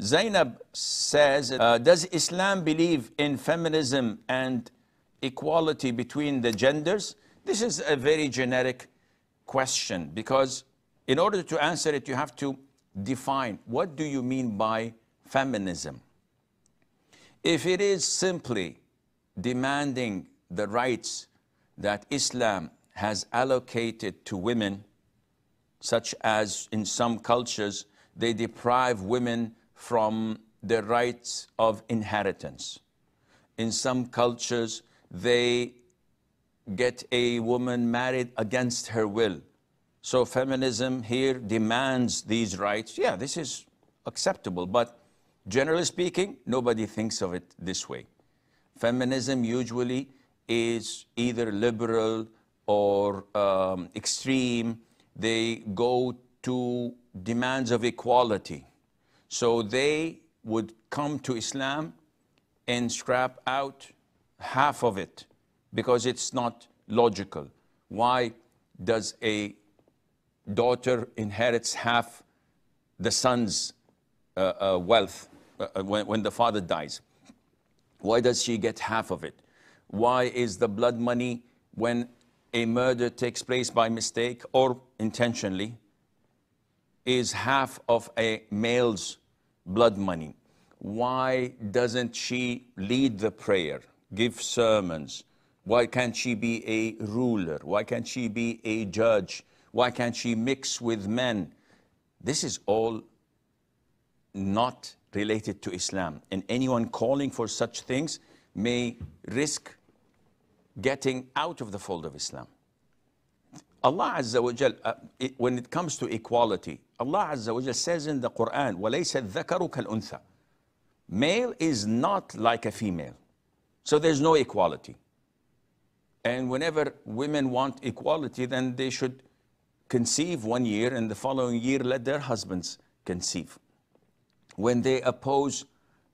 Zainab says, uh, does Islam believe in feminism and equality between the genders? This is a very generic question because in order to answer it, you have to define what do you mean by feminism? If it is simply demanding the rights that Islam has allocated to women, such as in some cultures, they deprive women from the rights of inheritance. In some cultures, they get a woman married against her will. So feminism here demands these rights. Yeah, this is acceptable, but generally speaking, nobody thinks of it this way. Feminism usually is either liberal or um, extreme. They go to demands of equality so they would come to Islam and scrap out half of it because it's not logical. Why does a daughter inherits half the son's uh, uh, wealth uh, uh when, when the father dies? Why does she get half of it? Why is the blood money when a murder takes place by mistake or intentionally is half of a male's blood money. Why doesn't she lead the prayer, give sermons? Why can't she be a ruler? Why can't she be a judge? Why can't she mix with men? This is all not related to Islam. And anyone calling for such things may risk getting out of the fold of Islam. Allah Azza wa Jal, uh, when it comes to equality, Allah Azza wa Jal says in the Quran, وَلَيْسَ الذَّكَرُ كَالْأُنْثَى Male is not like a female. So there's no equality. And whenever women want equality, then they should conceive one year and the following year let their husbands conceive. When they oppose,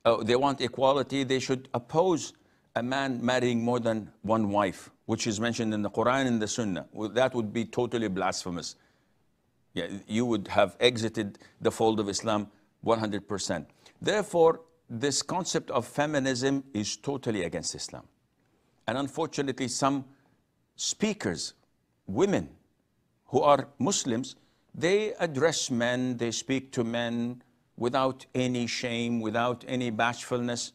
uh, they want equality, they should oppose a man marrying more than one wife, which is mentioned in the Quran and the Sunnah, well, that would be totally blasphemous. Yeah, you would have exited the fold of Islam 100%. Therefore, this concept of feminism is totally against Islam. And unfortunately, some speakers, women who are Muslims, they address men, they speak to men without any shame, without any bashfulness,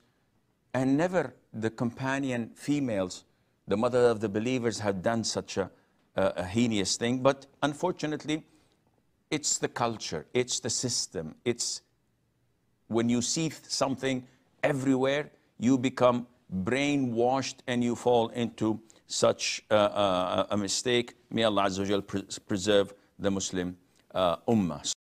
and never the companion females, the mother of the believers, have done such a, a, a heinous thing. But unfortunately, it's the culture, it's the system, it's when you see something everywhere, you become brainwashed and you fall into such uh, uh, a mistake. May Allah preserve the Muslim uh, Ummah.